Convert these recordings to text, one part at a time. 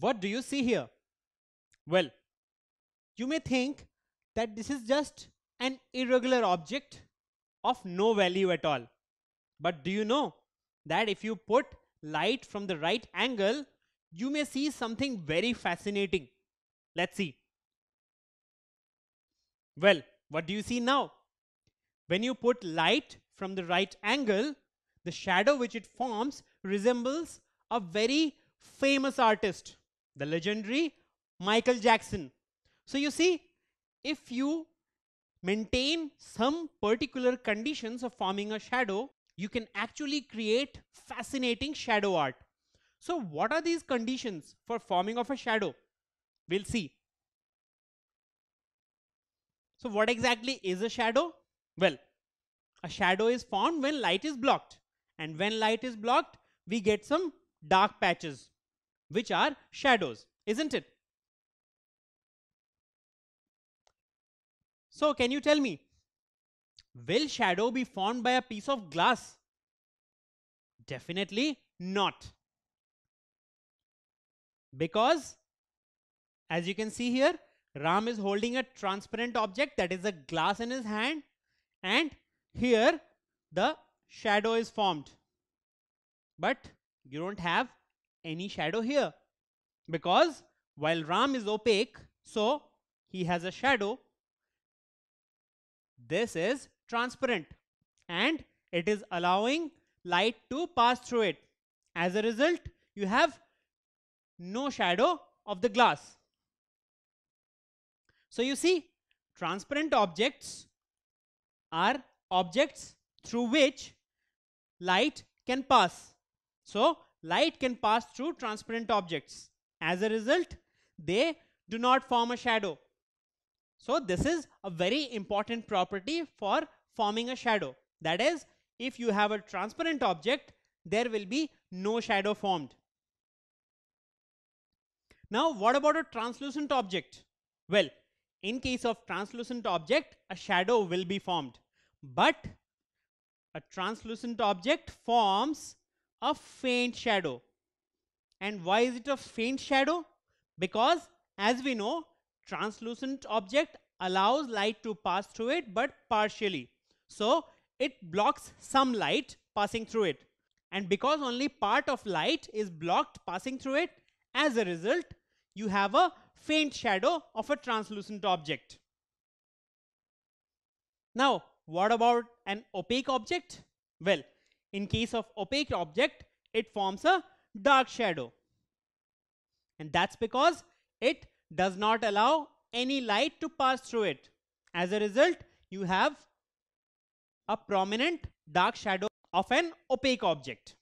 What do you see here? Well, you may think that this is just an irregular object of no value at all. But do you know that if you put light from the right angle, you may see something very fascinating. Let's see. Well, what do you see now? When you put light from the right angle, the shadow which it forms resembles a very famous artist the legendary Michael Jackson. So you see, if you maintain some particular conditions of forming a shadow, you can actually create fascinating shadow art. So what are these conditions for forming of a shadow? We'll see. So what exactly is a shadow? Well, a shadow is formed when light is blocked. And when light is blocked, we get some dark patches which are shadows, isn't it? So can you tell me, will shadow be formed by a piece of glass? Definitely not. Because, as you can see here, Ram is holding a transparent object that is a glass in his hand and here the shadow is formed. But you don't have any shadow here because while Ram is opaque, so he has a shadow. This is transparent and it is allowing light to pass through it. As a result, you have no shadow of the glass. So you see, transparent objects are objects through which light can pass. So light can pass through transparent objects. As a result, they do not form a shadow. So this is a very important property for forming a shadow. That is, if you have a transparent object, there will be no shadow formed. Now, what about a translucent object? Well, in case of translucent object, a shadow will be formed. But a translucent object forms a faint shadow. And why is it a faint shadow? Because as we know, translucent object allows light to pass through it, but partially. So it blocks some light passing through it. And because only part of light is blocked passing through it, as a result, you have a faint shadow of a translucent object. Now, what about an opaque object? Well, in case of opaque object, it forms a dark shadow. And that's because it does not allow any light to pass through it. As a result, you have a prominent dark shadow of an opaque object.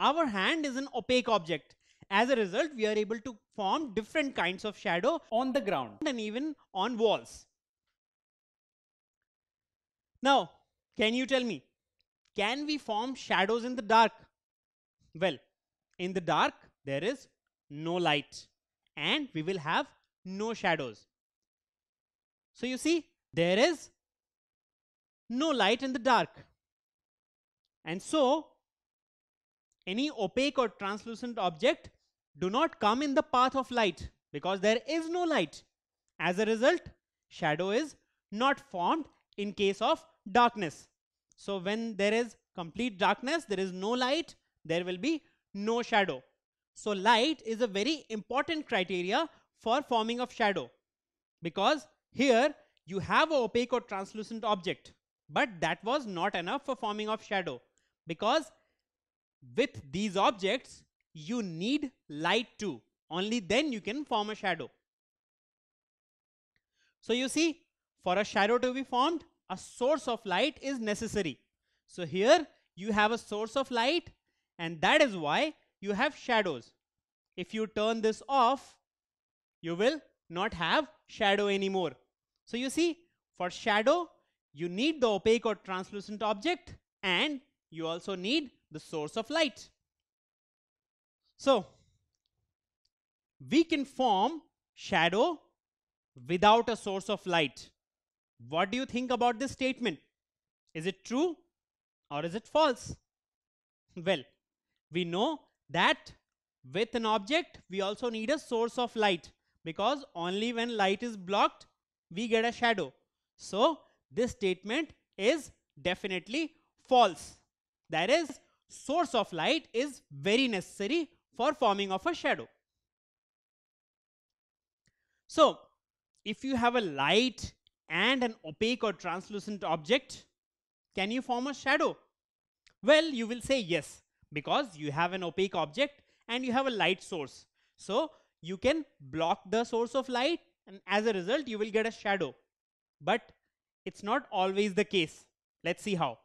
Our hand is an opaque object. As a result, we are able to form different kinds of shadow on the ground and even on walls. Now, can you tell me, can we form shadows in the dark? Well, in the dark, there is no light and we will have no shadows. So you see, there is no light in the dark. And so, any opaque or translucent object do not come in the path of light because there is no light. As a result, shadow is not formed in case of darkness. So when there is complete darkness, there is no light, there will be no shadow. So light is a very important criteria for forming of shadow because here you have an opaque or translucent object but that was not enough for forming of shadow because with these objects you need light too only then you can form a shadow so you see for a shadow to be formed, a source of light is necessary. So here you have a source of light and that is why you have shadows. If you turn this off, you will not have shadow anymore. So you see, for shadow, you need the opaque or translucent object and you also need the source of light. So we can form shadow without a source of light. What do you think about this statement? Is it true or is it false? Well, we know that with an object, we also need a source of light because only when light is blocked, we get a shadow. So this statement is definitely false. That is, source of light is very necessary for forming of a shadow. So if you have a light and an opaque or translucent object, can you form a shadow? Well, you will say yes, because you have an opaque object and you have a light source. So you can block the source of light and as a result, you will get a shadow. But it's not always the case. Let's see how.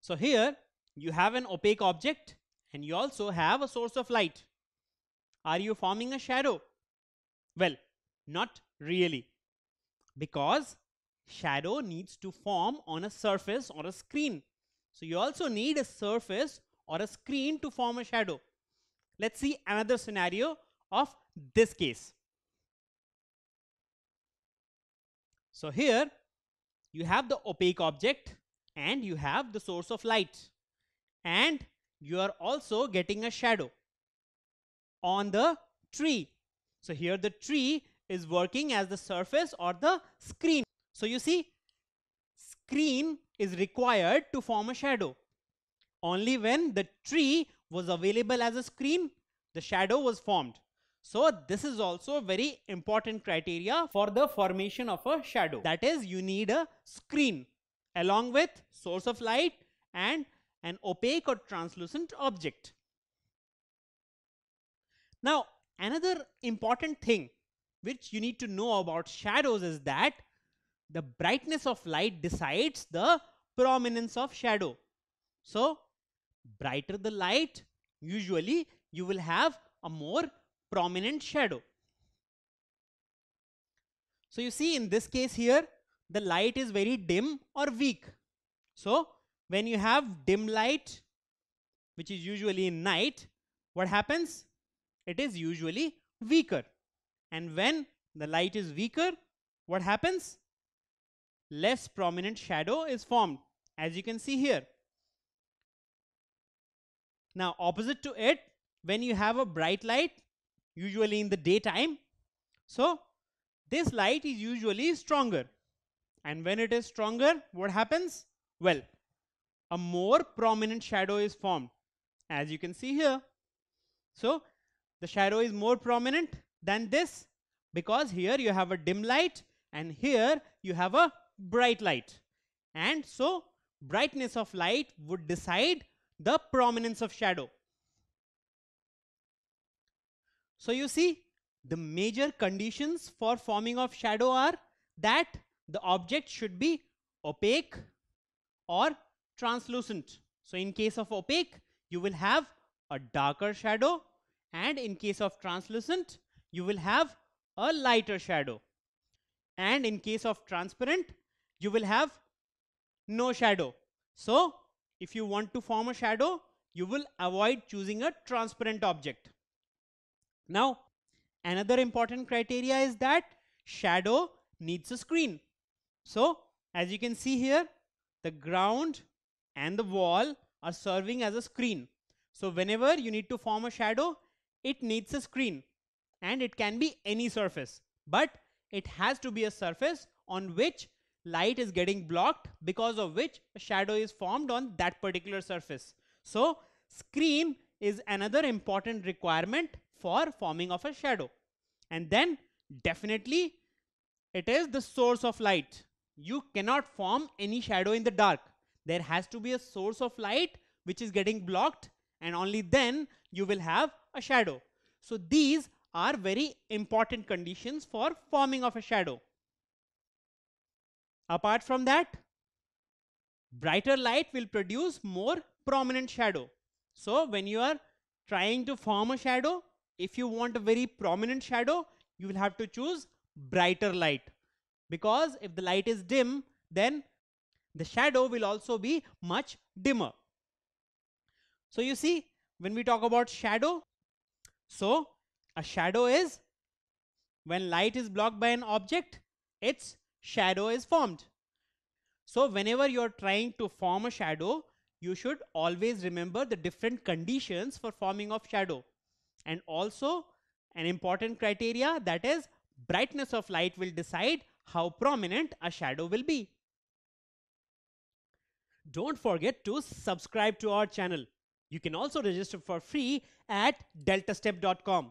So here you have an opaque object and you also have a source of light. Are you forming a shadow? Well, not really. Because shadow needs to form on a surface or a screen. So you also need a surface or a screen to form a shadow. Let's see another scenario of this case. So here you have the opaque object and you have the source of light and you are also getting a shadow on the tree. So here the tree is working as the surface or the screen. So you see screen is required to form a shadow. Only when the tree was available as a screen, the shadow was formed. So this is also a very important criteria for the formation of a shadow. That is you need a screen along with source of light and an opaque or translucent object. Now another important thing which you need to know about shadows is that the brightness of light decides the prominence of shadow. So brighter the light, usually you will have a more prominent shadow. So you see in this case here, the light is very dim or weak. So when you have dim light, which is usually in night, what happens? It is usually weaker. And when the light is weaker, what happens? Less prominent shadow is formed, as you can see here. Now, opposite to it, when you have a bright light, usually in the daytime, so this light is usually stronger. And when it is stronger, what happens? Well, a more prominent shadow is formed, as you can see here. So the shadow is more prominent than this because here you have a dim light and here you have a bright light. And so brightness of light would decide the prominence of shadow. So you see the major conditions for forming of shadow are that the object should be opaque or translucent. So in case of opaque, you will have a darker shadow and in case of translucent, you will have a lighter shadow. And in case of transparent, you will have no shadow. So if you want to form a shadow, you will avoid choosing a transparent object. Now, another important criteria is that shadow needs a screen. So as you can see here, the ground and the wall are serving as a screen. So whenever you need to form a shadow, it needs a screen and it can be any surface but it has to be a surface on which light is getting blocked because of which a shadow is formed on that particular surface. So screen is another important requirement for forming of a shadow. And then definitely it is the source of light. You cannot form any shadow in the dark. There has to be a source of light which is getting blocked and only then you will have a shadow. So these are very important conditions for forming of a shadow. Apart from that, brighter light will produce more prominent shadow. So when you are trying to form a shadow, if you want a very prominent shadow, you will have to choose brighter light. Because if the light is dim, then the shadow will also be much dimmer. So you see, when we talk about shadow, so a shadow is when light is blocked by an object, its shadow is formed. So whenever you're trying to form a shadow, you should always remember the different conditions for forming of shadow. And also an important criteria that is brightness of light will decide how prominent a shadow will be. Don't forget to subscribe to our channel. You can also register for free at deltastep.com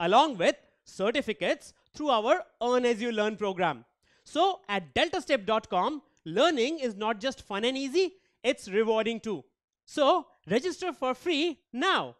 along with certificates through our Earn As You Learn program. So at deltastep.com, learning is not just fun and easy, it's rewarding too. So register for free now.